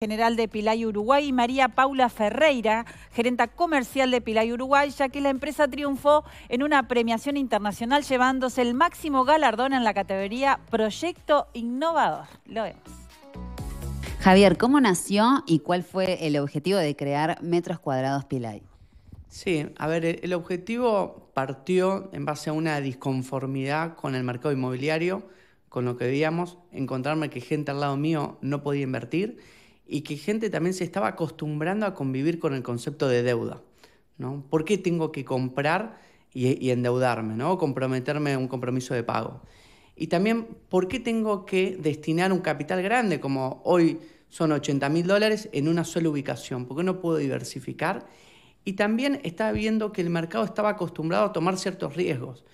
general de Pilay Uruguay y María Paula Ferreira, gerenta comercial de Pilay Uruguay, ya que la empresa triunfó en una premiación internacional llevándose el máximo galardón en la categoría Proyecto Innovador. Lo vemos. Javier, ¿cómo nació y cuál fue el objetivo de crear Metros Cuadrados Pilay? Sí, a ver, e-, el objetivo partió en base a una disconformidad con el mercado inmobiliario, con lo que veíamos, encontrarme que gente al lado mío no podía invertir y que gente también se estaba acostumbrando a convivir con el concepto de deuda. ¿Por qué tengo que comprar y, endeudarme, ¿no? comprometerme a un compromiso de pago? Y también, ¿por qué tengo que destinar un capital grande, como hoy son 80 mil dólares, en una sola ubicación? ¿Por qué no puedo diversificar? Y también estaba viendo que el mercado estaba acostumbrado a tomar ciertos riesgos.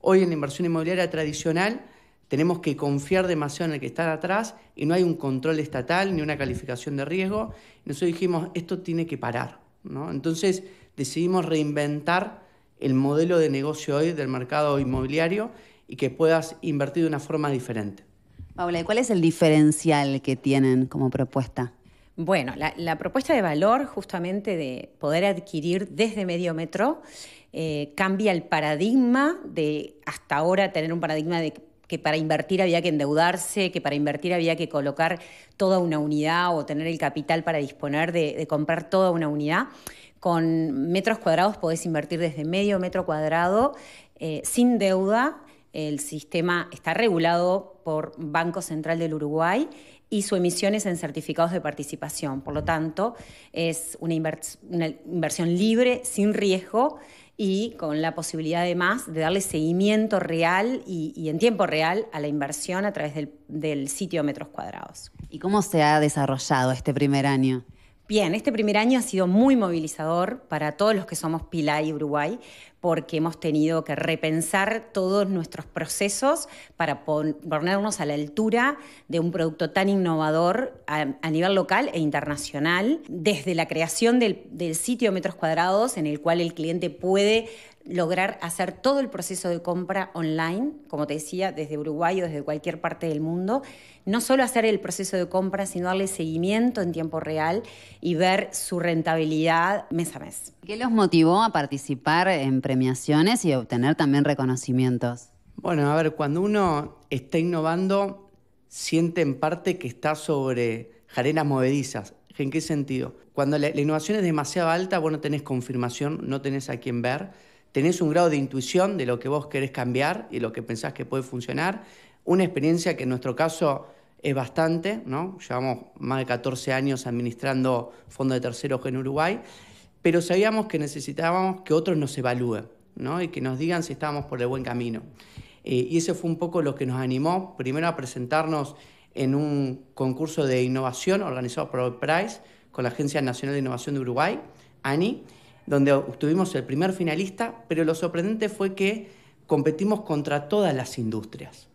Hoy en la inversión inmobiliaria tradicional, tenemos que confiar demasiado en el que está atrás y no hay un control estatal ni una calificación de riesgo. Nosotros dijimos, esto tiene que parar. Entonces decidimos reinventar el modelo de negocio hoy del mercado inmobiliario y que puedas invertir de una forma diferente. Paula, ¿y cuál es el diferencial que tienen como propuesta? Bueno, la, propuesta de valor justamente de poder adquirir desde medio metro eh, cambia el paradigma de hasta ahora tener un paradigma de que para invertir había que endeudarse, que para invertir había que colocar toda una unidad o tener el capital para disponer de, comprar toda una unidad. Con metros cuadrados podés invertir desde medio metro cuadrado eh, sin deuda. El sistema está regulado por Banco Central del Uruguay y su emisión es en certificados de participación. Por lo tanto, es una, inversión libre, sin riesgo y con la posibilidad además de darle seguimiento real y, en tiempo real a la inversión a través del, del sitio Metros Cuadrados. ¿Y cómo se ha desarrollado este primer año? Bien, este primer año ha sido muy movilizador para todos los que somos Pilar y Uruguay, porque hemos tenido que repensar todos nuestros procesos para ponernos a la altura de un producto tan innovador a, nivel local e internacional, desde la creación del, del sitio Metros Cuadrados, en el cual el cliente puede lograr hacer todo el proceso de compra online, como te decía, desde Uruguay o desde cualquier parte del mundo. No solo hacer el proceso de compra, sino darle seguimiento en tiempo real y ver su rentabilidad mes a mes. ¿Qué los motivó a participar en premiaciones y obtener también reconocimientos? Bueno, a ver, cuando uno está innovando, siente en parte que está sobre jarenas movedizas. ¿En qué sentido? Cuando la, innovación es demasiado alta, vos no tenés confirmación, no tenés a quién ver tenés un grado de intuición de lo que vos querés cambiar y lo que pensás que puede funcionar. Una experiencia que en nuestro caso es bastante, ¿no? Llevamos más de 14 años administrando fondos de terceros en Uruguay, pero sabíamos que necesitábamos que otros nos evalúen, Y que nos digan si estábamos por el buen camino. Eh, y eso fue un poco lo que nos animó, primero a presentarnos en un concurso de innovación organizado por Price con la Agencia Nacional de Innovación de Uruguay, ANI, donde obtuvimos el primer finalista, pero lo sorprendente fue que competimos contra todas las industrias.